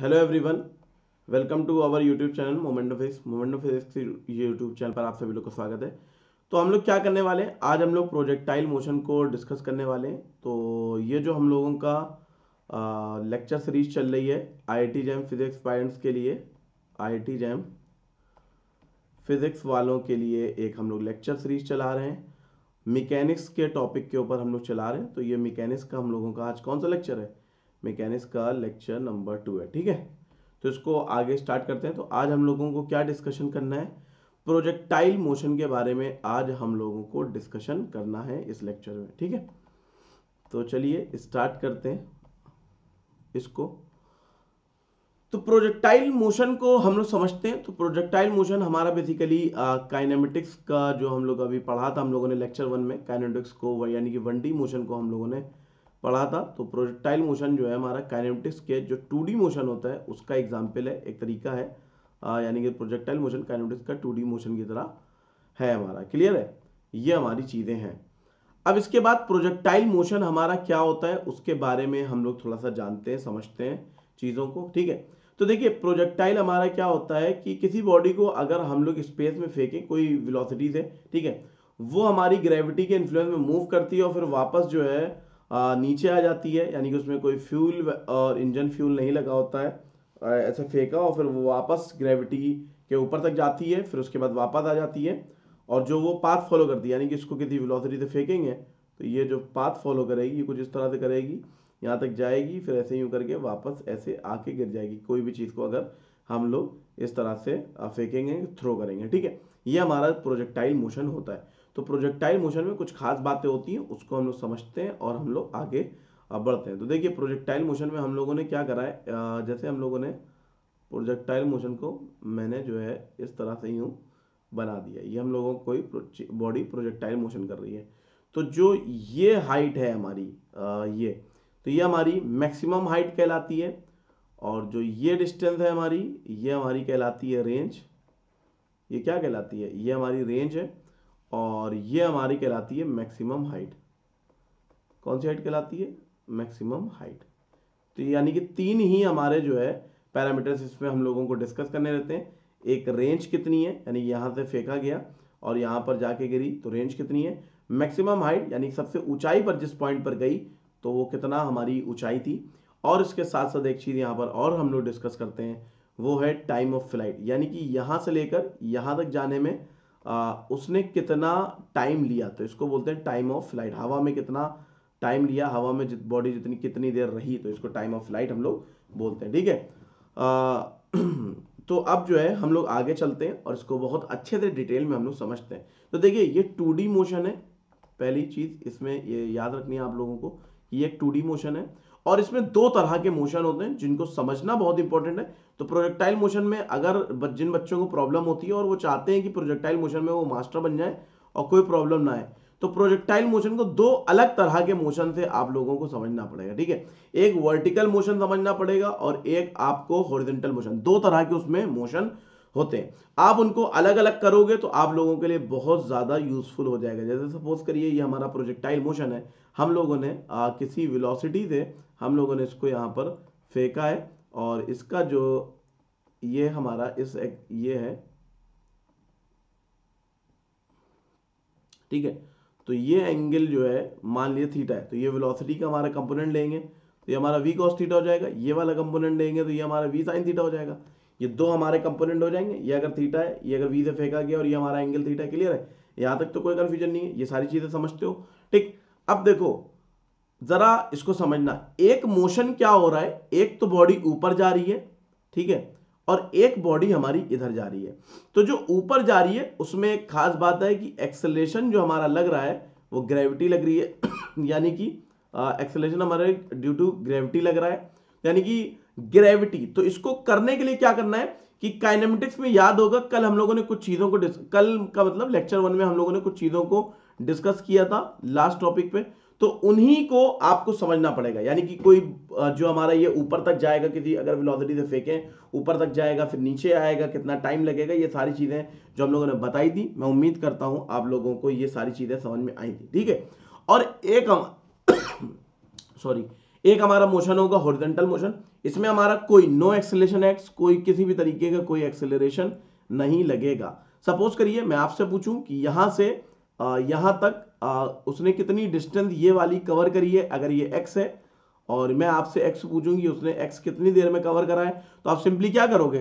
hello everyone welcome to our YouTube channel moment of physics moment of physics की ये YouTube channel पर आप सभी लोग का स्वागत है तो हम लोग क्या करने वाले हैं आज हम लोग प्रोजेक्टाइल मोशन को डिस्कस करने वाले हैं तो ये जो हम लोगों का लेक्चर सीरीज चल रही है आई आई जैम फिजिक्स पायरेंट्स के लिए आई आई जैम फिजिक्स वालों के लिए एक हम लोग लेक्चर सीरीज चला रहे हैं मैकेनिक्स के टॉपिक के ऊपर हम लोग चला रहे हैं तो ये मैकेनिक्स का हम लोगों का आज कौन सा लेक्चर है मैकेनिक्स का लेक्चर नंबर टू है ठीक है तो इसको आगे स्टार्ट करते हैं तो आज हम लोगों को क्या डिस्कशन करना है प्रोजेक्टाइल मोशन के बारे में आज हम लोगों को डिस्कशन करना है इस लेक्चर में ठीक है तो चलिए स्टार्ट करते हैं इसको तो प्रोजेक्टाइल मोशन को हम लोग समझते हैं तो प्रोजेक्टाइल मोशन हमारा बेसिकली काइनेमेटिक्स का जो हम लोग अभी पढ़ा था हम लोगों ने लेक्चर वन में काइनेमेटिक्स को यानी कि वन डी मोशन को हम लोगों ने पढ़ा था तो प्रोजेक्टाइल मोशन जो है हमारा काइनेमेटिक्स के जो टू मोशन होता है उसका एग्जाम्पल है एक तरीका है यानी कि प्रोजेक्टाइल मोशन काइनेमेटिक्स का टू मोशन की तरह है हमारा क्लियर है ये हमारी चीज़ें हैं अब इसके बाद प्रोजेक्टाइल मोशन हमारा क्या होता है उसके बारे में हम लोग थोड़ा सा जानते हैं समझते हैं चीज़ों को ठीक है तो देखिए प्रोजेक्टाइल हमारा क्या होता है कि किसी बॉडी को अगर हम लोग स्पेस में फेंकें कोई वेलोसिटी से ठीक है वो हमारी ग्रेविटी के इन्फ्लुएंस में मूव करती है और फिर वापस जो है नीचे आ जाती है यानी कि उसमें कोई फ्यूल और इंजन फ्यूल नहीं लगा होता है ऐसे फेंका और फिर वो वापस ग्रेविटी के ऊपर तक जाती है फिर उसके बाद वापस आ जाती है और जो वो पाथ फॉलो करती है यानी कि इसको किसी वेलोसिटी से फेंकेंगे तो ये जो पाथ फॉलो करेगी ये कुछ इस तरह से करेगी यहाँ तक जाएगी फिर ऐसे यूँ करके वापस ऐसे आके गिर जाएगी कोई भी चीज़ को अगर हम लोग इस तरह से फेंकेंगे थ्रो करेंगे ठीक है ये हमारा प्रोजेक्टाइल मोशन होता है तो प्रोजेक्टाइल मोशन में कुछ खास बातें होती हैं उसको हम लोग समझते हैं और हम लोग आगे बढ़ते हैं तो देखिए प्रोजेक्टाइल मोशन में हम लोगों ने क्या करा है जैसे हम लोगों ने प्रोजेक्टाइल मोशन को मैंने जो है इस तरह से यूँ बना दिया ये हम लोगों को कोई बॉडी प्रोजेक्टाइल मोशन कर रही है तो जो ये हाइट है हमारी ये तो ये हमारी मैक्सिमम हाइट कहलाती है और जो ये डिस्टेंस है हमारी ये हमारी कहलाती है रेंज ये क्या कहलाती है ये हमारी रेंज है और ये हमारी कहलाती है मैक्सिमम हाइट कौन सी हाइट कहलाती है मैक्सिमम हाइट तो यानी कि तीन ही हमारे जो है पैरामीटर्स इसमें हम लोगों को डिस्कस करने रहते हैं एक रेंज कितनी है यानी यहाँ से फेंका गया और यहाँ पर जाके गिरी तो रेंज कितनी है मैक्सिमम हाइट यानी सबसे ऊंचाई पर जिस पॉइंट पर गई तो वो कितना हमारी ऊंचाई थी और इसके साथ साथ एक चीज़ यहाँ पर और हम लोग डिस्कस करते हैं वो है टाइम ऑफ फ्लाइट यानी कि यहाँ से लेकर यहाँ तक जाने में आ, उसने कितना टाइम लिया तो इसको बोलते हैं टाइम ऑफ फ्लाइट हवा में कितना टाइम लिया हवा में जित बॉडी जितनी कितनी देर रही तो इसको टाइम ऑफ फ्लाइट हम लोग बोलते हैं ठीक है आ, तो अब जो है हम लोग आगे चलते हैं और इसको बहुत अच्छे से डिटेल में हम लोग समझते हैं तो देखिए ये टू मोशन है पहली चीज़ इसमें ये याद रखनी है आप लोगों को ये एक टू मोशन है और इसमें दो तरह के मोशन होते हैं जिनको समझना बहुत इंपॉर्टेंट है तो प्रोजेक्टाइल मोशन में अगर जिन बच्चों को प्रॉब्लम होती है और वो चाहते हैं कि प्रोजेक्टाइल मोशन में वो मास्टर बन जाए और कोई प्रॉब्लम ना आए तो प्रोजेक्टाइल मोशन को दो अलग तरह के मोशन से आप लोगों को समझना पड़ेगा ठीक है एक वर्टिकल मोशन समझना पड़ेगा और एक आपको हॉरिजेंटल मोशन दो तरह के उसमें मोशन होते हैं आप उनको अलग अलग करोगे तो आप लोगों के लिए बहुत ज़्यादा यूजफुल हो जाएगा जैसे सपोज करिए ये हमारा प्रोजेक्टाइल मोशन है हम लोगों ने आ, किसी विलोसिटी से हम लोगों ने इसको यहाँ पर फेंका है और इसका जो ये हमारा इस एक, ये है ठीक है तो ये एंगल जो है मान लिया थीटा है तो ये वेलोसिटी का हमारा कंपोनेंट लेंगे तो ये हमारा वी कॉस थीटा हो जाएगा ये वाला कंपोनेंट लेंगे तो ये हमारा वी साइन थीटा हो जाएगा ये दो हमारे कंपोनेंट हो जाएंगे ये अगर थीटा है ये अगर वी से फेंका गया और ये हमारा एंगल थीटा क्लियर है यहां तक तो कोई कंफ्यूजन नहीं है ये सारी चीज़ें समझते हो ठीक अब देखो ज़रा इसको समझना एक मोशन क्या हो रहा है एक तो बॉडी ऊपर जा रही है ठीक है और एक बॉडी हमारी इधर जा रही है तो जो ऊपर जा रही है उसमें एक खास बात है कि एक्सेलेशन जो हमारा लग रहा है वो ग्रेविटी लग रही है यानी कि एक्सेलेशन हमारे ड्यू टू ग्रेविटी लग रहा है यानी कि ग्रेविटी तो इसको करने के लिए क्या करना है कि काइनेमेटिक्स में याद होगा कल हम लोगों ने कुछ चीज़ों को कल का मतलब लेक्चर वन में हम लोगों ने कुछ चीज़ों को डिस्कस किया था लास्ट टॉपिक पे तो उन्हीं को आपको समझना पड़ेगा यानी कि कोई जो हमारा ये ऊपर तक जाएगा किसी अगर वेलोसिटी से फेंकें ऊपर तक जाएगा फिर नीचे आएगा कितना टाइम लगेगा ये सारी चीज़ें जो हम लोगों ने बताई थी मैं उम्मीद करता हूँ आप लोगों को ये सारी चीज़ें समझ में आई थी ठीक है और एक हम सॉरी एक हमारा मोशन होगा हॉरिजेंटल मोशन इसमें हमारा कोई नो एक्सेलेशन एक्स कोई किसी भी तरीके का कोई एक्सेलरेशन नहीं लगेगा सपोज करिए मैं आपसे पूछूं कि यहां से यहां तक आ, उसने कितनी डिस्टेंस ये वाली कवर करी है अगर ये एक्स है और मैं आपसे एक्स पूछूंगी उसने एक्स कितनी देर में कवर करा है तो आप सिंपली क्या करोगे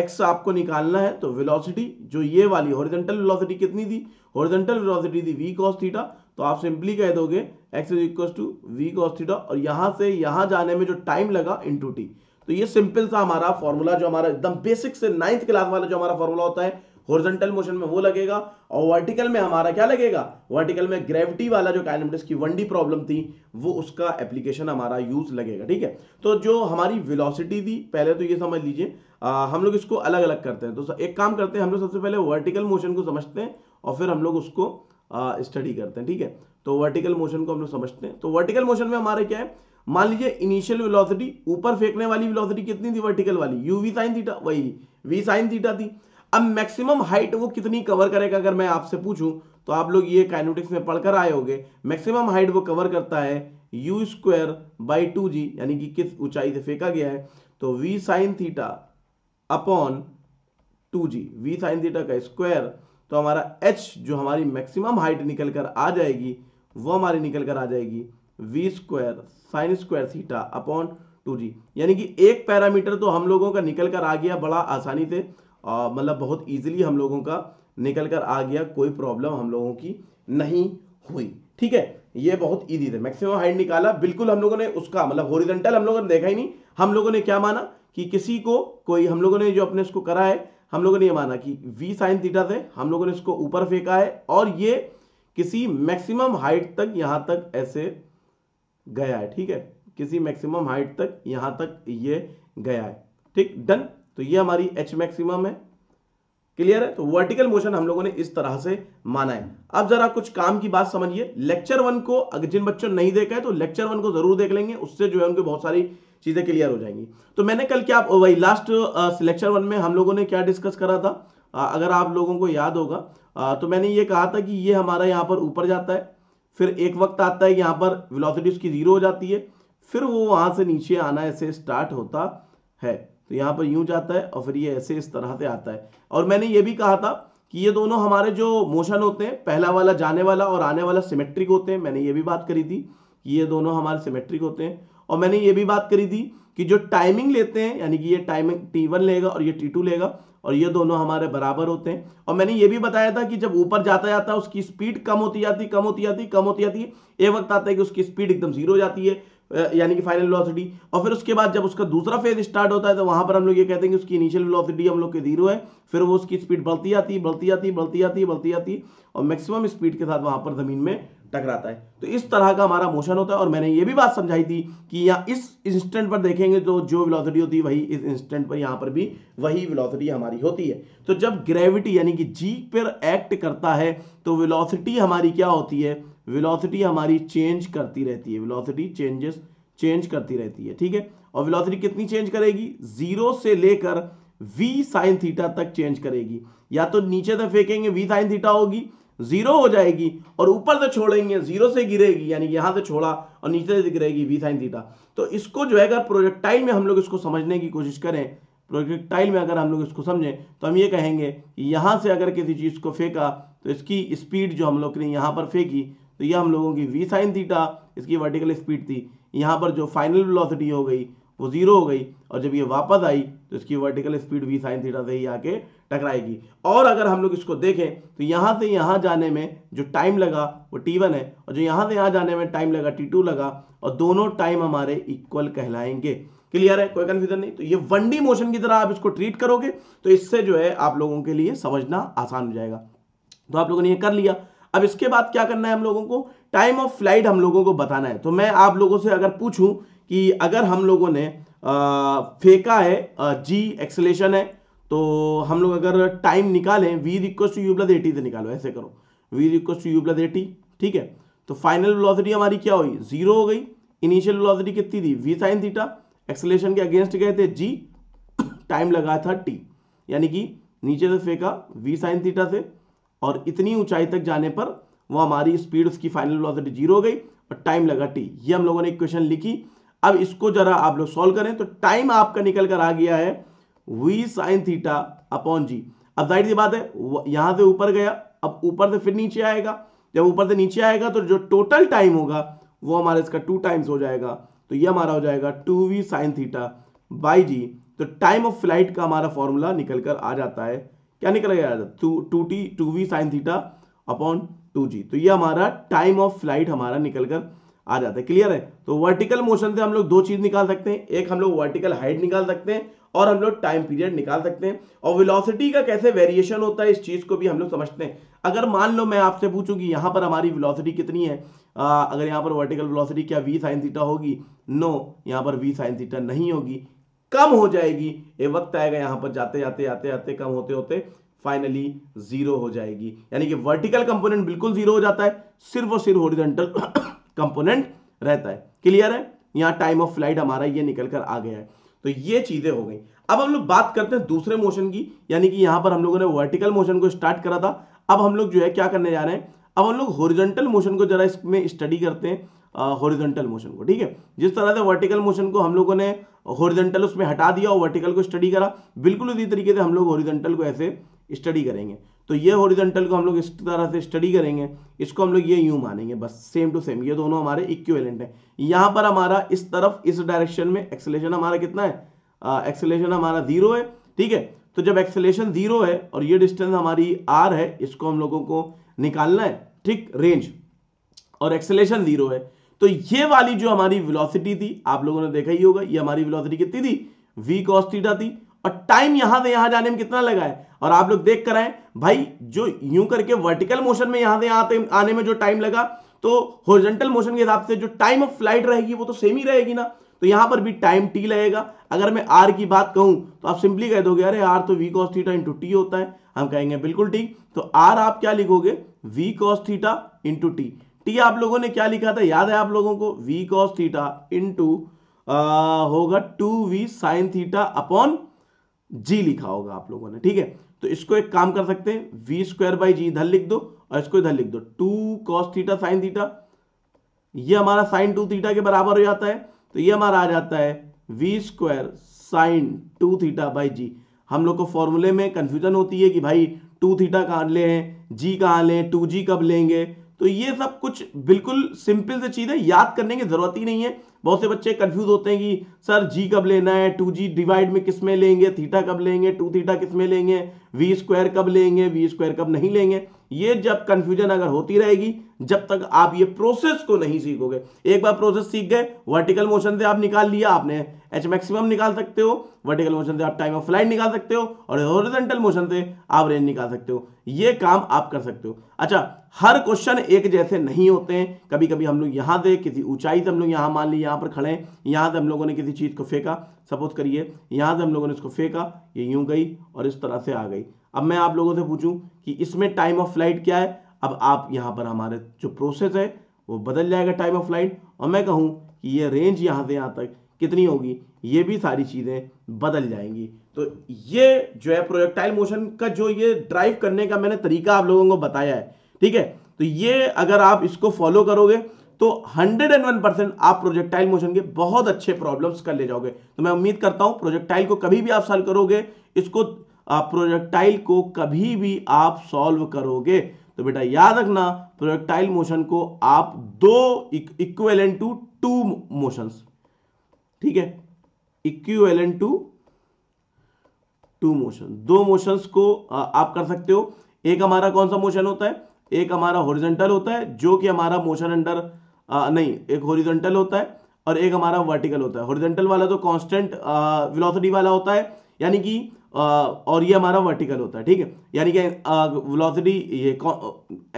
एक्स आपको निकालना है तो वेलोसिटी जो ये वाली हॉरिजेंटल वेलोसिटी कितनी थी हॉरिजेंटल वेलोसिटी थी वी कॉस थीटा तो आप सिंपली कह दोगे x is equal to v cos theta और यहाँ से यहां जाने में जो टाइम लगा टू टी तो ये सिंपल सा हमारा फॉर्मूला जो हमारा एकदम बेसिक से नाइन्थ क्लास वाला जो हमारा फॉर्मूला होता है हॉरिजॉन्टल मोशन में वो लगेगा और वर्टिकल में हमारा क्या लगेगा वर्टिकल में ग्रेविटी वाला जो काइनेमेटिक्स की वन प्रॉब्लम थी वो उसका एप्लीकेशन हमारा यूज लगेगा ठीक है तो जो हमारी वेलोसिटी थी पहले तो ये समझ लीजिए हम लोग इसको अलग अलग करते हैं तो एक काम करते हैं हम लोग सबसे पहले वर्टिकल मोशन को समझते हैं और फिर हम लोग उसको स्टडी करते हैं ठीक है तो वर्टिकल मोशन को हम लोग समझते हैं तो वर्टिकल मोशन में हमारे क्या है मान लीजिए इनिशियल वेलोसिटी ऊपर फेंकने वाली वेलोसिटी कितनी थी वर्टिकल वाली यू वी साइन थीटा वही वी साइन थीटा थी अब मैक्सिमम हाइट वो कितनी कवर करेगा अगर मैं आपसे पूछूं तो आप लोग ये काइनेटिक्स में पढ़कर आए होंगे मैक्सिमम हाइट वो कवर करता है u square by two g यानी कि किस ऊंचाई से फेंका गया है तो v sine theta upon two g v sine theta का स्क्वायर तो हमारा एच जो हमारी मैक्सिमम हाइट निकल कर आ जाएगी वो हमारी निकल कर आ जाएगी v square sine square theta upon two g यानी कि एक पैरामीटर तो हम लोगों का निकल कर आ गया बड़ा आसानी से मतलब बहुत इजीली हम लोगों का निकल कर आ गया कोई प्रॉब्लम हम लोगों की नहीं हुई ठीक है ये बहुत ईजी थे मैक्सिमम हाइट निकाला बिल्कुल हम लोगों ने उसका मतलब होरिजेंटल हम लोगों ने देखा ही नहीं हम लोगों ने क्या माना कि किसी को कोई हम लोगों ने जो अपने इसको करा है हम लोगों ने ये माना कि वी साइन थीटा थे हम लोगों ने इसको ऊपर फेंका है और ये किसी मैक्सिमम हाइट तक यहां तक ऐसे गया है ठीक है किसी मैक्सिमम हाइट तक यहां तक ये गया है ठीक डन तो ये हमारी एच मैक्सिमम है क्लियर है तो वर्टिकल मोशन हम लोगों ने इस तरह से माना है अब जरा कुछ काम की बात समझिए लेक्चर वन को अगर जिन बच्चों नहीं देखा है तो लेक्चर वन को जरूर देख लेंगे उससे जो है उनके बहुत सारी चीजें क्लियर हो जाएंगी तो मैंने कल क्या वही लास्ट लेक्चर वन में हम लोगों ने क्या डिस्कस करा था आ, अगर आप लोगों को याद होगा आ, तो मैंने ये कहा था कि ये हमारा यहाँ पर ऊपर जाता है फिर एक वक्त आता है यहाँ पर विलोसिटी उसकी जीरो हो जाती है फिर वो वहां से नीचे आना ऐसे स्टार्ट होता है तो यहाँ पर यूं जाता है और फिर ये ऐसे इस तरह से आता है और मैंने ये भी कहा था कि ये दोनों हमारे जो मोशन होते हैं पहला वाला जाने वाला और आने वाला सिमेट्रिक होते हैं मैंने ये भी बात करी थी कि ये दोनों हमारे सिमेट्रिक होते हैं और मैंने ये भी बात करी थी कि जो टाइमिंग लेते हैं यानी कि ये टाइमिंग टी वन लेगा और ये टी टू लेगा और ये दोनों हमारे बराबर होते हैं और मैंने ये भी बताया था कि जब ऊपर जाता जाता है उसकी स्पीड कम होती जाती कम होती जाती कम होती जाती है एक वक्त आता है कि उसकी स्पीड एकदम जीरो हो जाती है यानी कि फाइनल वेलोसिटी और फिर उसके बाद जब उसका दूसरा फेज स्टार्ट होता है तो वहां पर हम लोग ये कहते हैं कि उसकी इनिशियल वेलोसिटी हम लोग के जीरो है फिर वो उसकी स्पीड बढ़ती आती है बढ़ती आती है बढ़ती आती है बढ़ती आती है और मैक्सिमम स्पीड के साथ वहां पर जमीन में टकराता है तो इस तरह का हमारा मोशन होता है और मैंने ये भी बात समझाई थी कि यहाँ इस इंस्टेंट पर देखेंगे तो जो वेलोसिटी होती है वही इस इंस्टेंट पर यहाँ पर भी वही वेलोसिटी हमारी होती है तो जब ग्रेविटी यानी कि जी पर एक्ट करता है तो वेलोसिटी हमारी क्या होती है वेलोसिटी हमारी चेंज करती रहती है वेलोसिटी चेंजेस चेंज करती रहती है ठीक है और वेलोसिटी कितनी चेंज करेगी जीरो से लेकर v साइन थीटा तक चेंज करेगी या तो नीचे से फेंकेंगे v साइन थीटा होगी जीरो हो जाएगी और ऊपर से छोड़ेंगे जीरो से गिरेगी यानी यहां से छोड़ा और नीचे से गिरेगी वी साइन थीटा तो इसको जो है अगर प्रोजेक्टाइल में हम लोग इसको समझने की कोशिश करें प्रोजेक्टाइल में अगर हम लोग इसको समझें तो हम ये कहेंगे यहां से अगर किसी चीज़ को फेंका तो इसकी स्पीड जो हम लोग ने यहां पर फेंकी तो ये हम लोगों की वी साइन थीटा इसकी वर्टिकल स्पीड थी यहाँ पर जो फाइनल वेलोसिटी हो गई वो जीरो हो गई और जब ये वापस आई तो इसकी vertical speed v sine theta से ही आके टकराएगी और अगर हम लोग इसको देखें तो यहाँ से यहाँ जाने में जो टाइम लगा वो टी वन है और जो यहाँ से यहाँ जाने में टाइम लगा टी टू लगा और दोनों टाइम हमारे इक्वल कहलाएंगे क्लियर है कोई कन्फ्यूजन नहीं तो ये वन डी मोशन की तरह आप इसको ट्रीट करोगे तो इससे जो है आप लोगों के लिए समझना आसान हो जाएगा तो आप लोगों ने ये कर लिया अब इसके बाद क्या करना है हम लोगों को टाइम ऑफ फ्लाइट हम लोगों को बताना है तो मैं आप लोगों से अगर पूछूं कि अगर हम लोगों ने आ, फेंका है आ, जी एक्सलेशन है तो हम लोग अगर टाइम निकालें वी रिक्वेस्ट टू यू प्लस एटी से निकालो ऐसे करो वी रिक्वेस्ट टू यू प्लस एटी ठीक है तो फाइनल वेलोसिटी हमारी क्या हुई जीरो हो गई इनिशियल वेलोसिटी कितनी थी वी साइन थीटा एक्सलेशन के अगेंस्ट गए थे जी टाइम लगा था टी यानी कि नीचे से फेंका वी साइन थीटा से और इतनी ऊंचाई तक जाने पर वो हमारी स्पीड उसकी फाइनल वेलोसिटी जीरो हो गई और टाइम लगा टी ये हम लोगों ने इक्वेशन लिखी अब इसको जरा आप लोग सॉल्व करें तो टाइम आपका निकल कर आ गया है v sine theta upon g अब जाहिर सी बात है यहां से ऊपर गया अब ऊपर से फिर नीचे आएगा जब ऊपर से नीचे आएगा तो जो टोटल टाइम होगा वो हमारा इसका टू टाइम्स हो जाएगा तो ये हमारा हो जाएगा two v sine theta by g तो टाइम ऑफ फ्लाइट का हमारा फॉर्मूला निकल कर आ जाता है क्या निकलेगा two two t two v sine theta upon two g तो ये हमारा टाइम ऑफ फ्लाइट हमारा निकल कर आ जाता है क्लियर है तो वर्टिकल मोशन से हम लोग दो चीज निकाल सकते हैं एक हम लोग वर्टिकल हाइट निकाल सकते हैं और हम लोग टाइम पीरियड निकाल सकते हैं और वेलोसिटी का कैसे वेरिएशन होता है इस चीज को भी हम लोग समझते हैं अगर मान लो मैं आपसे पूछूं कि यहाँ पर हमारी वेलोसिटी कितनी है आ, अगर यहाँ पर वर्टिकल वेलोसिटी क्या वी साइन थीटा होगी नो यहाँ पर वी साइन थीटा नहीं होगी कम हो जाएगी ये वक्त आएगा यहां पर जाते जाते आते आते कम होते होते फाइनली जीरो हो जाएगी यानी कि वर्टिकल कंपोनेंट बिल्कुल जीरो हो जाता है सिर्फ और सिर्फ ओरिजेंटल कंपोनेंट रहता है क्लियर है यहां टाइम ऑफ फ्लाइट हमारा ये निकल कर आ गया है तो ये चीजें हो गई अब हम लोग बात करते हैं दूसरे मोशन की यानी कि यहां पर हम लोगों ने वर्टिकल मोशन को स्टार्ट करा था अब हम लोग जो है क्या करने जा रहे हैं अब हम लोग हॉरिजॉन्टल मोशन को जरा इसमें स्टडी करते हैं हॉरिजॉन्टल मोशन को ठीक है जिस तरह से वर्टिकल मोशन को हम लोगों ने हॉरिजेंटल उसमें हटा दिया और वर्टिकल को स्टडी करा बिल्कुल उसी तरीके से हम लोग हॉरिजेंटल को ऐसे स्टडी करेंगे तो ये हॉरिजेंटल को हम लोग इस तरह से स्टडी करेंगे इसको हम लोग ये यूँ मानेंगे बस सेम टू सेम ये दोनों हमारे इक्वेलेंट हैं यहाँ पर हमारा इस तरफ इस डायरेक्शन में एक्सेलेशन हमारा कितना है एक्सेलेशन हमारा जीरो है ठीक है तो जब एक्सेलेशन जीरो है और ये डिस्टेंस हमारी आर है इसको हम लोगों को निकालना है ठीक रेंज और एक्सेलेशन जीरो है तो ये वाली जो हमारी वेलोसिटी थी आप लोगों ने देखा ही होगा ये हमारी वेलोसिटी कितनी थी v cos थीटा थी और टाइम यहां से यहां जाने में कितना लगा है और आप लोग देख कर आए भाई जो यूं करके वर्टिकल मोशन में यहां से यहां आने में जो टाइम लगा तो होरिजेंटल मोशन के हिसाब से जो टाइम ऑफ फ्लाइट रहेगी वो तो सेम ही रहेगी ना तो यहां पर भी टाइम टी लगेगा अगर मैं आर की बात कहूं तो आप सिंपली कह दोगे अरे आर तो v cos theta into t होता है हम कहेंगे बिल्कुल ठीक तो आर आप क्या लिखोगे v cos theta into t t आप लोगों ने क्या लिखा था याद है आप लोगों को वी कॉस थीटा टू होगा two v sine theta upon g लिखा होगा आप लोगों ने ठीक है तो इसको एक काम कर सकते हैं वी स्क्वायर बाई जी इधर लिख दो और इसको इधर लिख दो two cos theta sine theta ये हमारा साइन टू थीटा के बराबर हो जाता है तो ये हमारा आ जाता है v square sine two theta by g हम लोग को फॉर्मूले में कंफ्यूजन होती है कि भाई टू थीटा कहाँ हैं जी कहाँ लें टू जी कब लेंगे तो ये सब कुछ बिल्कुल सिंपल सी चीज़ है याद करने की ज़रूरत ही नहीं है बहुत से बच्चे कंफ्यूज होते हैं कि सर जी कब लेना है टू जी डिवाइड में किस में लेंगे थीटा कब लेंगे टू थीटा किस में लेंगे वी स्क्वायर कब लेंगे वी स्क्वायर कब नहीं लेंगे ये जब कन्फ्यूजन अगर होती रहेगी जब तक आप ये प्रोसेस को नहीं सीखोगे एक बार प्रोसेस सीख गए वर्टिकल मोशन से आप निकाल लिया आपने एच मैक्सिमम निकाल सकते हो वर्टिकल मोशन से आप टाइम ऑफ फ्लाइट निकाल सकते हो और हॉरिजेंटल मोशन से आप रेंज निकाल सकते हो ये काम आप कर सकते हो अच्छा हर क्वेश्चन एक जैसे नहीं होते हैं कभी कभी हम लोग यहाँ से किसी ऊंचाई से हम लोग यहाँ मान ली यहाँ पर खड़े हैं यहाँ से हम लोगों ने किसी चीज़ को फेंका सपोज करिए यहाँ से हम लोगों ने इसको फेंका ये यूं गई और इस तरह से आ गई अब मैं आप लोगों से पूछूं कि इसमें टाइम ऑफ फ्लाइट क्या है अब आप यहाँ पर हमारे जो प्रोसेस है वो बदल जाएगा टाइम ऑफ फ्लाइट और मैं कहूँ कि ये रेंज यहाँ से यहाँ तक कितनी होगी ये भी सारी चीज़ें बदल जाएंगी तो ये जो है प्रोजेक्टाइल मोशन का जो ये ड्राइव करने का मैंने तरीका आप लोगों को बताया है ठीक है तो ये अगर आप इसको फॉलो करोगे तो 101 परसेंट आप प्रोजेक्टाइल मोशन के बहुत अच्छे प्रॉब्लम्स कर ले जाओगे तो मैं उम्मीद करता हूं प्रोजेक्टाइल को कभी भी आप सॉल्व करोगे इसको प्रोजेक्टाइल को कभी भी आप सॉल्व करोगे तो बेटा याद रखना प्रोजेक्टाइल मोशन को आप दो इक्वेलेंट टू टू मोशंस ठीक है इक्वेलेंट टू टू मोशन दो मोशंस को आप कर सकते हो एक हमारा कौन सा मोशन होता है एक हमारा हॉरिजेंटल होता है जो कि हमारा मोशन अंडर नहीं एक हॉरिजेंटल होता है और एक हमारा वर्टिकल होता है हॉरिजेंटल वाला तो कांस्टेंट वेलोसिटी वाला होता है यानी कि और ये हमारा वर्टिकल होता है ठीक है यानी कि वेलोसिटी ये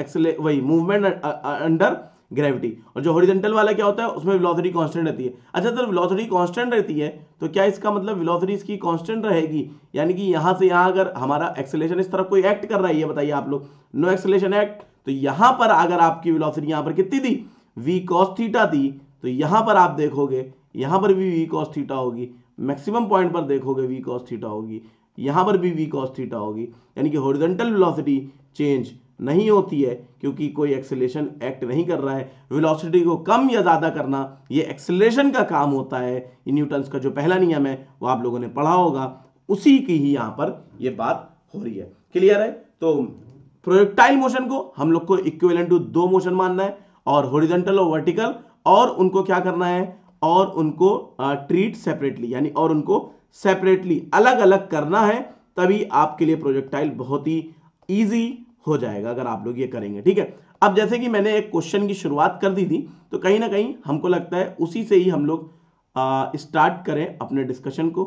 एक्सले वही मूवमेंट अंडर ग्रेविटी और जो हॉरिजेंटल वाला क्या होता है उसमें विलोसिटी कांस्टेंट रहती है अच्छा तो विलोसिटी कांस्टेंट रहती है तो क्या इसका मतलब विलोसिटी इसकी कांस्टेंट रहेगी यानी कि यहां से यहां अगर हमारा एक्सेलेशन इस तरफ कोई एक्ट कर रहा है ये बताइए आप लोग नो एक्सेलेशन एक्ट तो यहां पर अगर आपकी विलोसिटी यहां पर कितनी थी वी कॉस थीटा थी तो यहां पर आप देखोगे यहां पर भी वी कॉस थीटा होगी मैक्सिमम पॉइंट पर देखोगे वी कॉस थीटा होगी यहां पर भी वी कॉस थीटा होगी यानी कि हॉरिजेंटल वेलोसिटी चेंज नहीं होती है क्योंकि कोई एक्सेलेशन एक्ट नहीं कर रहा है वेलोसिटी को कम या ज़्यादा करना ये एक्सेलेशन का काम होता है न्यूटन्स का जो पहला नियम है वो आप लोगों ने पढ़ा होगा उसी की ही यहाँ पर ये बात हो रही है क्लियर है तो प्रोजेक्टाइल मोशन को हम लोग को इक्वेलन टू दो मोशन मानना है और होरिजेंटल और वर्टिकल और उनको क्या करना है और उनको ट्रीट सेपरेटली यानी और उनको सेपरेटली अलग अलग करना है तभी आपके लिए प्रोजेक्टाइल बहुत ही ईजी हो जाएगा अगर आप लोग ये करेंगे ठीक है अब जैसे कि मैंने एक क्वेश्चन की शुरुआत कर दी थी तो कहीं ना कहीं हमको लगता है उसी से ही हम लोग स्टार्ट करें अपने डिस्कशन को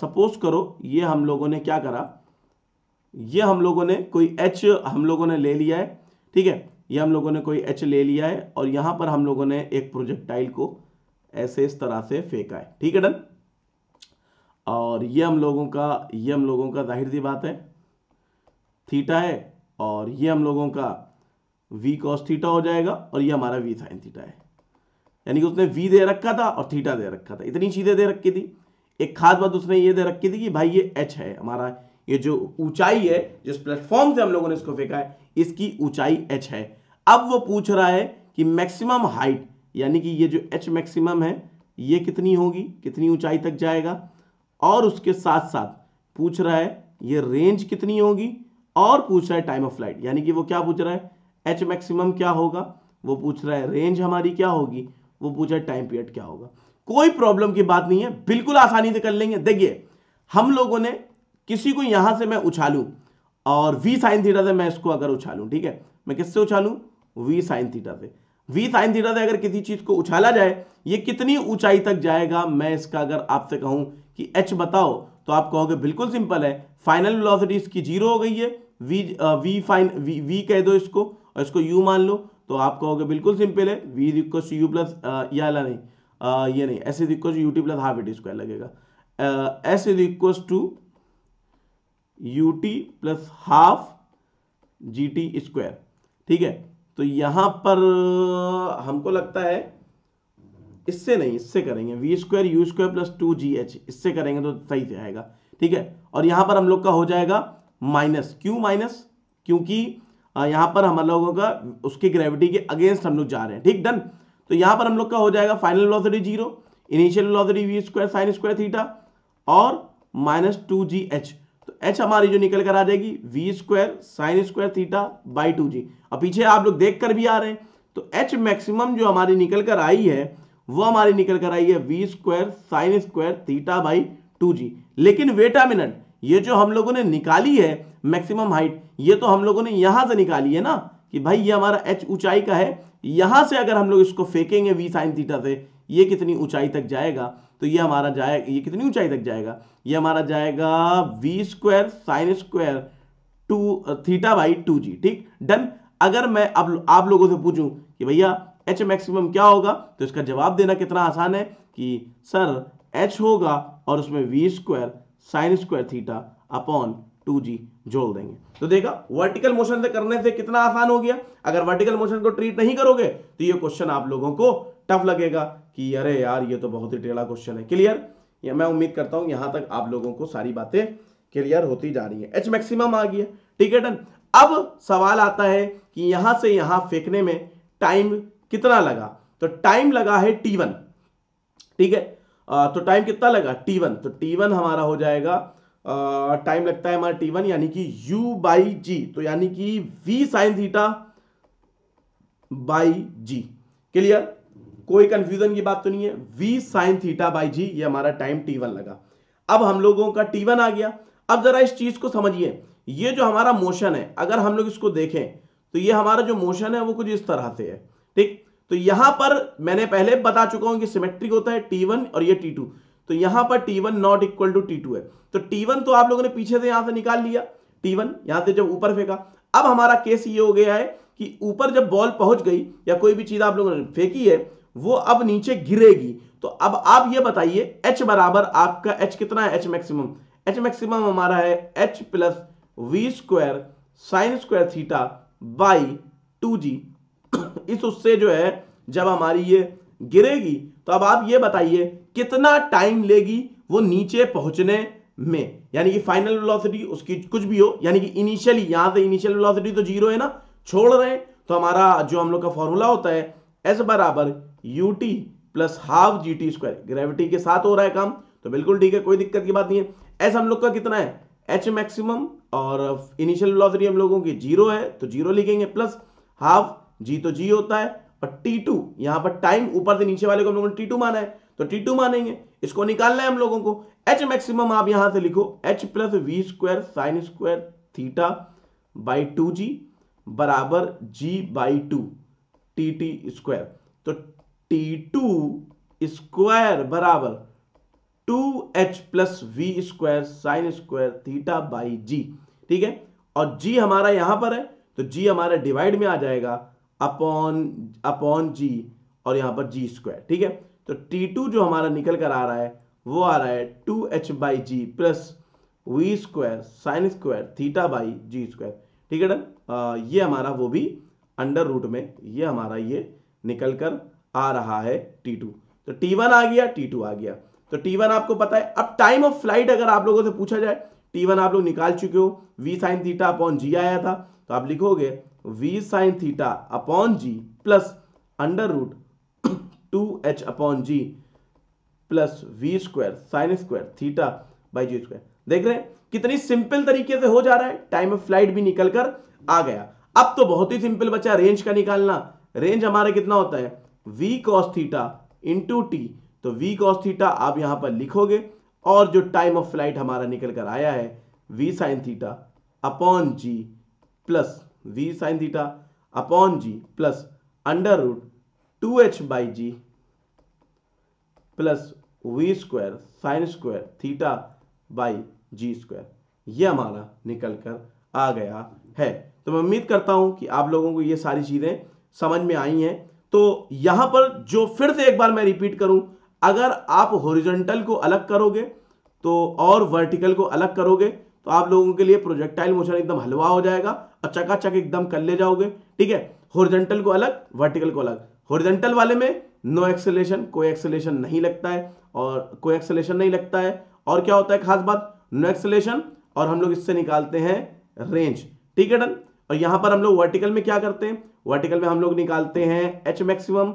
सपोज करो ये हम लोगों ने क्या करा ये हम लोगों ने कोई एच हम लोगों ने ले लिया है ठीक है ये हम लोगों ने कोई एच ले लिया है और यहां पर हम लोगों ने एक प्रोजेक्टाइल को ऐसे इस तरह से फेंका है ठीक है डन और ये हम लोगों का ये हम लोगों का जाहिर सी बात है थीटा है और ये हम लोगों का वी कॉस थीटा हो जाएगा और ये हमारा वी साइन थीटा है यानी कि उसने वी दे रखा था और थीटा दे रखा था इतनी चीज़ें दे रखी थी एक खास बात उसने ये दे रखी थी कि भाई ये एच है हमारा ये जो ऊंचाई है जिस प्लेटफॉर्म से हम लोगों ने इसको फेंका है इसकी ऊंचाई एच है अब वो पूछ रहा है कि मैक्सिमम हाइट यानी कि ये जो एच मैक्सिमम है ये कितनी होगी कितनी ऊंचाई तक जाएगा और उसके साथ साथ पूछ रहा है ये रेंज कितनी होगी और पूछ रहा है टाइम ऑफ फ्लाइट यानी कि वो क्या पूछ रहा है एच मैक्सिमम क्या होगा वो पूछ रहा है रेंज हमारी क्या होगी वो पूछ रहा है टाइम पीरियड क्या होगा कोई प्रॉब्लम की बात नहीं है बिल्कुल आसानी से कर लेंगे देखिए हम लोगों ने किसी को यहां से मैं उछालू और वी साइन थीटा से मैं इसको अगर उछालू ठीक है मैं किससे उछालू वी साइन थीटा से वी साइन थीटा से अगर किसी चीज को उछाला जाए ये कितनी ऊंचाई तक जाएगा मैं इसका अगर आपसे कहूं कि एच बताओ तो आप कहोगे बिल्कुल सिंपल है फाइनल वेलोसिटी इसकी जीरो हो गई है वी वी फाइन वी कह दो इसको और इसको यू मान लो तो आप कहोगे बिल्कुल सिंपल है वी टू यू प्लस या ला नहीं आ, ये नहीं s is to u t plus half it square लगेगा s is equals to u t plus half g t square ठीक है तो यहां पर हमको लगता है इससे नहीं इससे करेंगे v square u square plus two g h इससे करेंगे तो सही से आएगा ठीक है और यहां पर हम लोग का हो जाएगा माइनस क्यू माइनस क्योंकि यहां पर हम लोगों का उसकी ग्रेविटी के अगेंस्ट हम लोग जा रहे हैं ठीक डन तो यहां पर हम लोग का हो जाएगा final velocity zero initial velocity v square sine square theta और माइनस टू जी एच तो एच हमारी जो निकल कर आ जाएगी v square sine square theta by two g और पीछे आप लोग देख कर भी आ रहे हैं तो एच मैक्सिमम जो हमारी निकल कर आई है वो हमारी निकल कर आई है v square sine square theta by two g लेकिन वेटा मिनट ये जो हम लोगों ने निकाली है मैक्सिमम हाइट ये तो हम लोगों ने यहां से निकाली है ना कि भाई ये हमारा एच ऊंचाई का है यहां से अगर हम लोग इसको फेंकेंगे वी साइन थीटा से ये कितनी ऊंचाई तक जाएगा तो ये हमारा जाएगा ये कितनी ऊंचाई तक जाएगा ये हमारा जाएगा v square sine square two theta by two g ठीक डन अगर मैं अब आप लोगों से पूछूं कि भैया एच मैक्सिमम क्या होगा तो इसका जवाब देना कितना आसान है कि सर एच होगा और उसमें v square sine square theta upon two g जोड़ देंगे तो देखा वर्टिकल मोशन से करने से कितना आसान हो गया अगर वर्टिकल मोशन को ट्रीट नहीं करोगे तो ये क्वेश्चन आप लोगों को टफ लगेगा कि अरे यार ये तो बहुत ही टेढ़ा क्वेश्चन है क्लियर या मैं उम्मीद करता हूं यहां तक आप लोगों को सारी बातें क्लियर होती जा रही है एच मैक्सिमम आ गया ठीक है डन अब सवाल आता है कि यहां से यहां फेंकने में टाइम कितना लगा तो टाइम लगा है टी वन ठीक है तो टाइम कितना लगा टी वन तो टी वन हमारा हो जाएगा टाइम लगता है हमारा टी वन यानी कि u बाई जी तो यानी कि v sine theta by g clear कोई कंफ्यूजन की बात तो नहीं है v sine theta by g ये हमारा टाइम टी वन लगा अब हम लोगों का टी वन आ गया अब जरा इस चीज को समझिए ये जो हमारा मोशन है अगर हम लोग इसको देखें तो ये हमारा जो मोशन है वो कुछ इस तरह से है ठीक तो यहां पर मैंने पहले बता चुका हूं कि सिमेट्रिक होता है टी वन और ये टी टू तो यहां पर t one not equal to t two है तो टी वन तो आप लोगों ने पीछे से यहां से निकाल लिया टी वन यहां से जब ऊपर फेंका अब हमारा केस ये हो गया है कि ऊपर जब बॉल पहुंच गई या कोई भी चीज आप लोगों ने फेंकी है वो अब नीचे गिरेगी तो अब आप ये बताइए एच बराबर आपका एच कितना है एच मैक्सिमम एच मैक्सिमम हमारा है h plus v square sine square theta by two g इस उससे जो है जब हमारी ये गिरेगी तो अब आप ये बताइए कितना टाइम लेगी वो नीचे पहुंचने में यानी कि फाइनल वेलोसिटी उसकी कुछ भी हो यानी कि इनिशियली यहां से इनिशियल वेलोसिटी तो जीरो है ना छोड़ रहे हैं तो हमारा जो हम लोग का फॉर्मूला होता है एस बराबर u t plus half g t square gravity के साथ हो रहा है काम तो बिल्कुल ठीक है कोई दिक्कत की बात नहीं है एस हम लोग का कितना है एच मैक्सिमम और इनिशियल वेलोसिटी हम लोगों की जीरो है तो जीरो लिखेंगे प्लस हाफ जी तो जी होता है और टी टू यहां पर टाइम ऊपर से नीचे वाले को हम लोगों ने टी टू माना है तो टी टू मानेंगे इसको निकालना है हम लोगों को एच मैक्सिमम आप यहां से लिखो h plus v square sine square theta by two g बराबर g by two t t square तो टी टू स्क्वायर बराबर two h plus v square sine square theta by g ठीक है और जी हमारा यहां पर है तो जी हमारा डिवाइड में आ जाएगा अपॉन अपॉन जी और यहां पर जी स्क्वायर ठीक है तो टी टू जो हमारा निकल कर आ रहा है वो आ रहा है two h by g plus v square sine square theta by g square ठीक है डन ये हमारा वो भी अंडर रूट में ये हमारा ये निकल कर आ रहा है टी टू तो टी वन आ गया टी टू आ गया तो टी वन आपको पता है अब टाइम ऑफ फ्लाइट अगर आप लोगों से पूछा जाए टी वन आप लोग निकाल चुके हो v sine theta upon g आया था तो आप लिखोगे v sine theta upon g plus under root two h upon g plus v square sine square theta by g square देख रहे हैं कितनी सिंपल तरीके से हो जा रहा है टाइम ऑफ फ्लाइट भी निकल कर आ गया अब तो बहुत ही सिंपल बचा रेंज का निकालना रेंज हमारा कितना होता है v cos theta two t तो वी कॉस थीटा आप यहां पर लिखोगे और जो टाइम ऑफ फ्लाइट हमारा निकल कर आया है v sine theta upon g plus v sine theta upon g plus under root two h by g plus v sin square theta by by g ये हमारा निकल कर आ गया है तो मैं उम्मीद करता हूं कि आप लोगों को ये सारी चीजें समझ में आई हैं तो यहां पर जो फिर से एक बार मैं रिपीट करूं अगर आप होरिजेंटल को अलग करोगे तो और वर्टिकल को अलग करोगे तो आप लोगों के लिए प्रोजेक्टाइल मोशन एकदम हलवा हो जाएगा और चकाचक एकदम कर ले जाओगे ठीक है हॉरिजेंटल को अलग वर्टिकल को अलग हॉरिजेंटल वाले में नो एक्सेलेशन कोई एक्सेलेशन नहीं लगता है और कोई एक्सेलेशन नहीं लगता है और क्या होता है खास बात नो एक्सेलेशन और हम लोग इससे निकालते हैं रेंज ठीक है डन और यहां पर हम लोग वर्टिकल में क्या करते हैं वर्टिकल में हम लोग निकालते हैं एच मैक्सिमम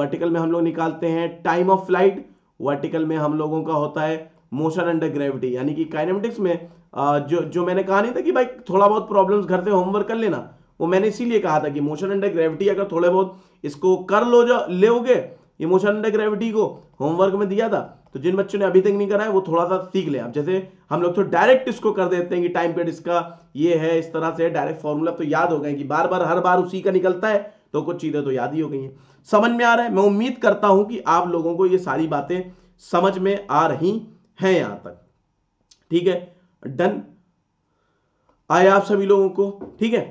वर्टिकल में हम लोग निकालते हैं टाइम ऑफ फ्लाइट वर्टिकल में हम लोगों का होता है मोशन अंडर ग्रेविटी यानी कि काइनेमेटिक्स में जो जो मैंने कहा नहीं था कि भाई थोड़ा बहुत प्रॉब्लम्स घर से होमवर्क कर लेना वो मैंने इसीलिए कहा था कि मोशन अंडर ग्रेविटी अगर थोड़े बहुत इसको कर लो जो लोगे इमोशन अंडर ग्रेविटी को होमवर्क में दिया था तो जिन बच्चों ने अभी तक नहीं करा है वो थोड़ा सा सीख ले आप जैसे हम लोग तो डायरेक्ट इसको कर देते हैं कि टाइम पीरियड इसका ये है इस तरह से डायरेक्ट फॉर्मूला तो याद हो गए कि बार बार हर बार उसी का निकलता है तो कुछ चीज़ें तो याद ही हो गई हैं समझ में आ रहा है मैं उम्मीद करता हूं कि आप लोगों को ये सारी बातें समझ में आ रही हैं यहां तक ठीक है डन आया आप सभी लोगों को ठीक है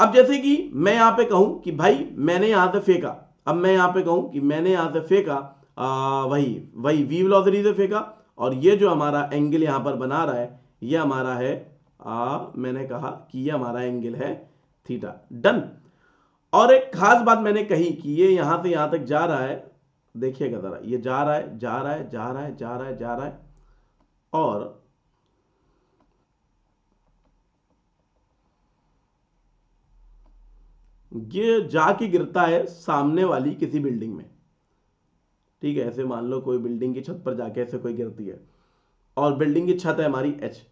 अब जैसे कि मैं यहां पे कहूं कि भाई मैंने यहां से फेंका अब मैं यहां पे कहूं कि मैंने यहां से फेंका वही वही वी वेलोसिटी से फेंका और ये जो हमारा एंगल यहां पर बना रहा है ये हमारा है आ, मैंने कहा कि ये हमारा एंगल है थीटा डन और एक खास बात मैंने कही कि ये यहां से यहां तक जा रहा है देखिएगा जरा ये जा रहा है जा रहा है जा रहा है जा रहा है जा रहा है और ये जाके गिरता है सामने वाली किसी बिल्डिंग में ठीक है ऐसे मान लो कोई बिल्डिंग की छत पर जाके ऐसे कोई गिरती है और बिल्डिंग की छत है हमारी एच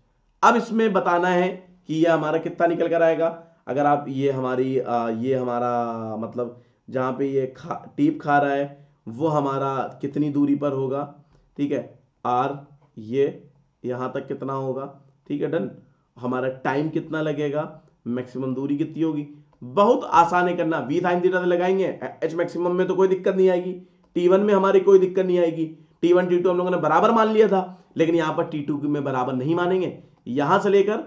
अब इसमें बताना है कि ये हमारा कितना निकल कर आएगा अगर आप ये हमारी आ, ये हमारा मतलब जहाँ पे ये खा टीप खा रहा है वो हमारा कितनी दूरी पर होगा ठीक है आर ये यहाँ तक कितना होगा ठीक है डन हमारा टाइम कितना लगेगा मैक्सिमम दूरी कितनी होगी बहुत आसान है करना वी साइन थीटा से लगाएंगे एच मैक्सिमम में तो कोई दिक्कत नहीं आएगी टी वन में हमारी कोई दिक्कत नहीं आएगी टी वन टी टू हम लोगों ने बराबर मान लिया था लेकिन यहां पर टी टू में बराबर नहीं मानेंगे यहां से लेकर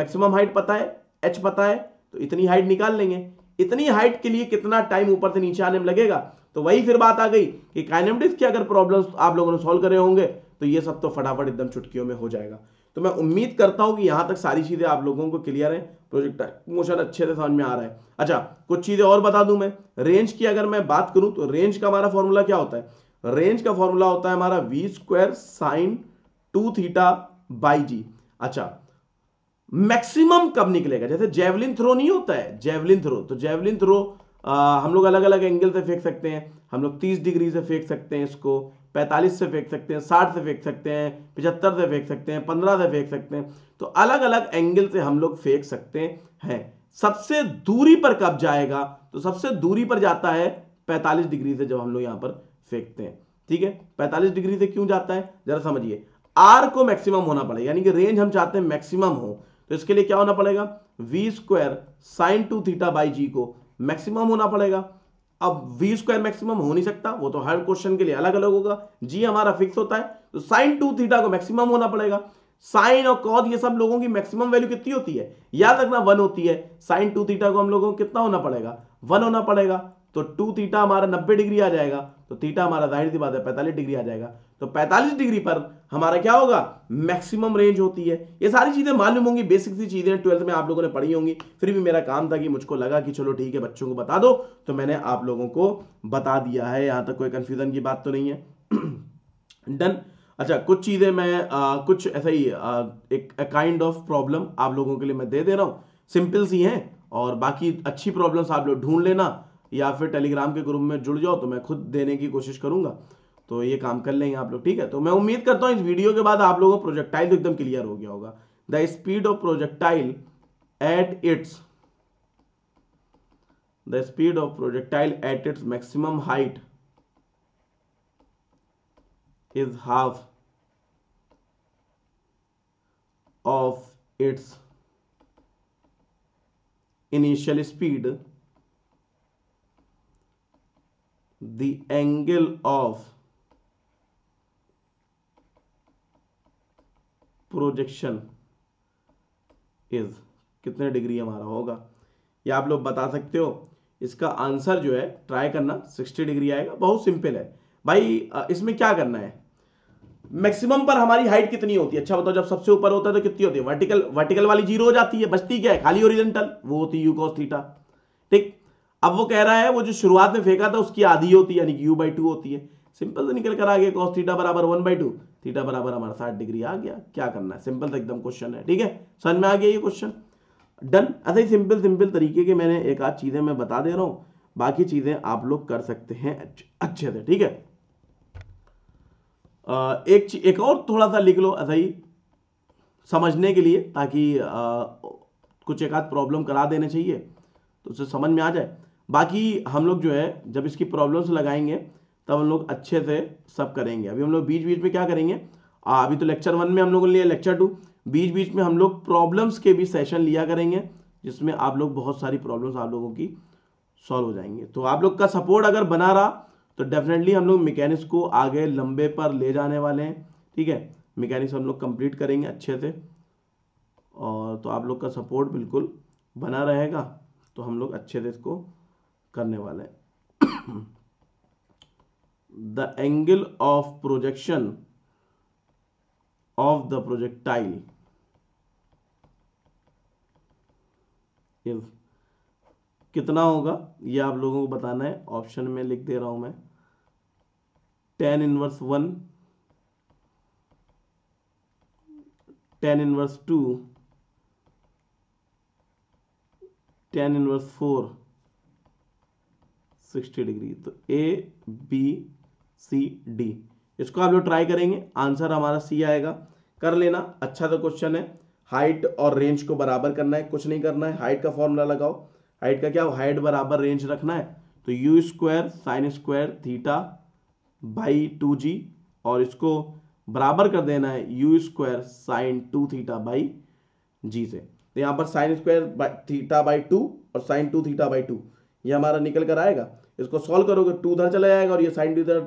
मैक्सिमम हाइट पता है एच पता है तो इतनी हाइट निकाल लेंगे इतनी हाइट के लिए कितना टाइम ऊपर से नीचे आने में लगेगा तो वही फिर बात आ गई कि काइनेमेटिक्स की अगर प्रॉब्लम्स आप लोगों ने सॉल्व करे होंगे तो ये सब तो फटाफट एकदम चुटकियों में हो जाएगा तो मैं उम्मीद करता हूं कि यहां तक सारी चीज़ें आप लोगों को क्लियर है प्रोजेक्ट मोशन अच्छे से समझ में आ रहा है अच्छा कुछ चीज़ें और बता दूं मैं रेंज की अगर मैं बात करूं तो रेंज का हमारा फॉर्मूला क्या होता है रेंज का फॉर्मूला होता है हमारा v square sine two theta by g अच्छा मैक्सिमम कब निकलेगा जैसे जेवलिन थ्रो नहीं होता है जेवलिन थ्रो तो जेवलिन थ्रो आ, हम लोग अलग अलग एंगल से फेंक सकते हैं हम लोग 30 डिग्री से फेंक सकते हैं इसको पैंतालीस से फेंक सकते हैं साठ से फेंक सकते हैं पचहत्तर से फेंक सकते हैं पंद्रह से फेंक सकते हैं तो अलग अलग एंगल से हम लोग फेंक सकते हैं सबसे दूरी पर कब जाएगा तो सबसे दूरी पर जाता है पैंतालीस डिग्री से जब हम लोग यहाँ पर फेंकते हैं ठीक है पैंतालीस डिग्री से क्यों जाता है जरा समझिए आर को मैक्सिमम होना पड़ेगा यानी कि रेंज हम चाहते हैं मैक्सिमम हो तो इसके लिए क्या होना पड़ेगा v square sine two theta by g को मैक्सिमम होना पड़ेगा अब वी स्क्वायर मैक्सिमम हो नहीं सकता वो तो हर क्वेश्चन के लिए अलग अलग होगा जी हमारा फिक्स होता है तो साइन टू थीटा को मैक्सिमम होना पड़ेगा साइन और कॉद ये सब लोगों की मैक्सिमम वैल्यू कितनी होती है याद रखना वन होती है साइन टू थीटा को हम लोगों को कितना होना पड़ेगा वन होना पड़ेगा तो टू थीटा हमारा नब्बे डिग्री आ जाएगा तो थीटा हमारा जाहिर सी बात है पैंतालीस डिग्री आ जाएगा तो पैंतालीस डिग्री पर हमारा क्या होगा मैक्सिमम रेंज होती है ये सारी चीज़ें मालूम होंगी बेसिक सी चीज़ें ट्वेल्थ में आप लोगों ने पढ़ी होंगी फिर भी मेरा काम था कि मुझको लगा कि चलो ठीक है बच्चों को बता दो तो मैंने आप लोगों को बता दिया है यहां तक कोई कंफ्यूजन की बात तो नहीं है डन अच्छा कुछ चीज़ें मैं आ, कुछ ऐसा ही काइंड ऑफ प्रॉब्लम आप लोगों के लिए मैं दे दे रहा हूं सिंपल सी है और बाकी अच्छी प्रॉब्लम आप लोग ढूंढ लेना या फिर टेलीग्राम के ग्रुप में जुड़ जाओ तो मैं खुद देने की कोशिश करूंगा तो ये काम कर लेंगे आप लोग ठीक है तो मैं उम्मीद करता हूँ इस वीडियो के बाद आप लोगों को प्रोजेक्टाइल तो एकदम क्लियर हो गया होगा the speed of projectile at its the speed of projectile at its maximum height is half of its initial speed the angle of projection is कितने डिग्री हमारा होगा ये आप लोग बता सकते हो इसका आंसर जो है ट्राई करना 60 डिग्री आएगा बहुत सिंपल है भाई इसमें क्या करना है मैक्सिमम पर हमारी हाइट कितनी होती है अच्छा बताओ जब सबसे ऊपर होता है तो कितनी होती है वर्टिकल वर्टिकल वाली जीरो हो जाती है बचती क्या है खाली ओरिजेंटल वो होती है यू कॉस थीटा ठीक अब वो कह रहा है वो जो शुरुआत में फेंका था उसकी आधी होती है यानी कि यू बाई टू होती है सिंपल से निकल कर आगे कॉस थीटा बराबर वन बाई टू थीटा बराबर हमारा साठ डिग्री आ गया क्या करना है सिंपल सा तो एकदम क्वेश्चन है ठीक है समझ में आ गया ये क्वेश्चन डन ऐसे ही सिंपल सिंपल तरीके के मैंने एक आध चीज़ें मैं बता दे रहा हूं बाकी चीज़ें आप लोग कर सकते हैं अच्छे से ठीक है एक एक और थोड़ा सा लिख लो ऐसा ही समझने के लिए ताकि आ, कुछ एक आध प्रॉब्लम करा देने चाहिए तो उसे समझ में आ जाए बाकी हम लोग जो है जब इसकी प्रॉब्लम्स लगाएंगे तब हम लोग अच्छे से सब करेंगे अभी हम लोग बीच बीच में क्या करेंगे आ, अभी तो लेक्चर वन में हम लोगों ने लिया लेक्चर टू बीच बीच में हम लोग प्रॉब्लम्स के भी सेशन लिया करेंगे जिसमें आप लोग बहुत सारी प्रॉब्लम्स आप लोगों की सॉल्व हो जाएंगे तो आप लोग का सपोर्ट अगर बना रहा तो डेफिनेटली हम लोग मैकेनिक्स को आगे लंबे पर ले जाने वाले हैं ठीक है मैकेनिक्स हम लोग कंप्लीट करेंगे अच्छे से और तो आप लोग का सपोर्ट बिल्कुल बना रहेगा तो हम लोग अच्छे से इसको करने वाले हैं the angle of projection of the projectile if कितना होगा ये आप लोगों को बताना है ऑप्शन में लिख दे रहा हूं मैं tan inverse one tan inverse two tan inverse four sixty degree तो ए बी सी डी इसको आप लोग ट्राई करेंगे आंसर हमारा सी आएगा कर लेना अच्छा सा तो क्वेश्चन है हाइट और रेंज को बराबर करना है कुछ नहीं करना है हाइट का फॉर्मूला लगाओ हाइट का क्या हाइट बराबर रेंज रखना है तो u square sine square theta by two g और इसको बराबर कर देना है u square sine two theta by g से तो यहाँ पर sine square theta by two और sine two theta by two ये हमारा निकल कर आएगा इसको सॉल्व करोगे टू उधर चला जाएगा और ये sine theta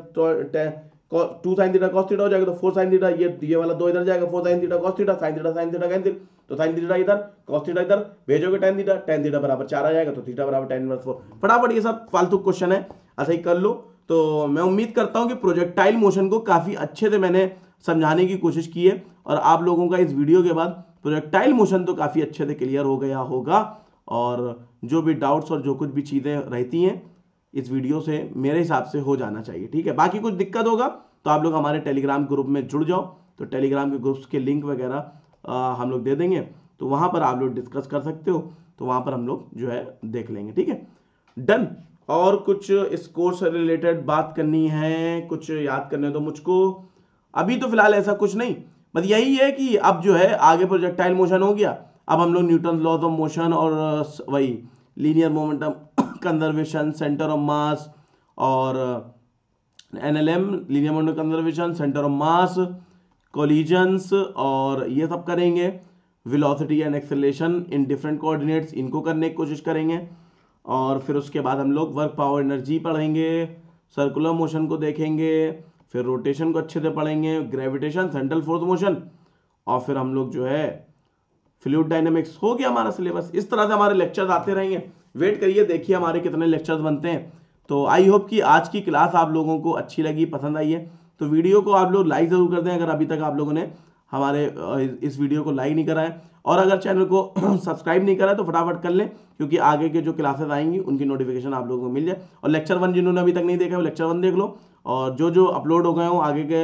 two sine theta cos theta हो जाएगा तो फोर साइन थीटा ये ये वाला दो इधर जाएगा four sine theta cos theta sine theta sine theta cancel तो साइन थीटा इधर कॉस थीटा इधर भेजोगे टेन थीटा टेन थीटा बराबर चार आ जाएगा तो थीटा बराबर टेन प्लस फोर फटाफट ये सब फालतू क्वेश्चन है ऐसा ही कर लो तो मैं उम्मीद करता हूँ कि प्रोजेक्टाइल मोशन को काफ़ी अच्छे से मैंने समझाने की कोशिश की है और आप लोगों का इस वीडियो के बाद प्रोजेक्टाइल मोशन तो काफ़ी अच्छे से क्लियर हो गया होगा और जो भी डाउट्स और जो कुछ भी चीज़ें रहती हैं इस वीडियो से मेरे हिसाब से हो जाना चाहिए ठीक है बाकी कुछ दिक्कत होगा तो आप लोग हमारे टेलीग्राम ग्रुप में जुड़ जाओ तो टेलीग्राम के ग्रुप्स के लिंक वगैरह हम लोग दे देंगे तो वहाँ पर आप लोग डिस्कस कर सकते हो तो वहाँ पर हम लोग जो है देख लेंगे ठीक है डन और कुछ इस कोर्स से रिलेटेड बात करनी है कुछ याद करने दो तो मुझको अभी तो फिलहाल ऐसा कुछ नहीं बस यही है कि अब जो है आगे प्रोजेक्टाइल मोशन हो गया अब हम लोग न्यूटन लॉज ऑफ मोशन और वही linear momentum conservation centre of mass और N L M linear conservation centre of mass collisions और ये सब करेंगे velocity and acceleration in different coordinates इनको करने की कोशिश करेंगे और फिर उसके बाद हम लोग वर्क पावर एनर्जी पढ़ेंगे सर्कुलर मोशन को देखेंगे फिर रोटेशन को अच्छे से पढ़ेंगे ग्रेविटेशन सेंट्रल फोर्थ मोशन और फिर हम लोग जो है फ्लूड डायनेमिक्स हो गया हमारा सिलेबस इस तरह से हमारे लेक्चर्स आते रहेंगे वेट करिए देखिए हमारे कितने लेक्चर्स बनते हैं तो आई होप कि आज की क्लास आप लोगों को अच्छी लगी पसंद आई है तो वीडियो को आप लोग लाइक ज़रूर कर दें अगर अभी तक आप लोगों ने हमारे इस वीडियो को लाइक नहीं करा है और अगर चैनल को सब्सक्राइब नहीं करा है तो फटाफट कर लें क्योंकि आगे के जो क्लासेस आएंगी उनकी नोटिफिकेशन आप लोगों को मिल जाए और लेक्चर वन जिन्होंने अभी तक नहीं देखा वो लेक्चर वन देख लो और जो जो अपलोड हो गए हो आगे के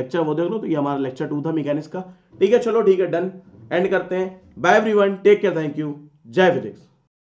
लेक्चर वो देख लो तो ये हमारा लेक्चर टू था मैकेनिक्स का ठीक है चलो ठीक है डन एंड करते हैं bye everyone take care thank you जय फिजिक्स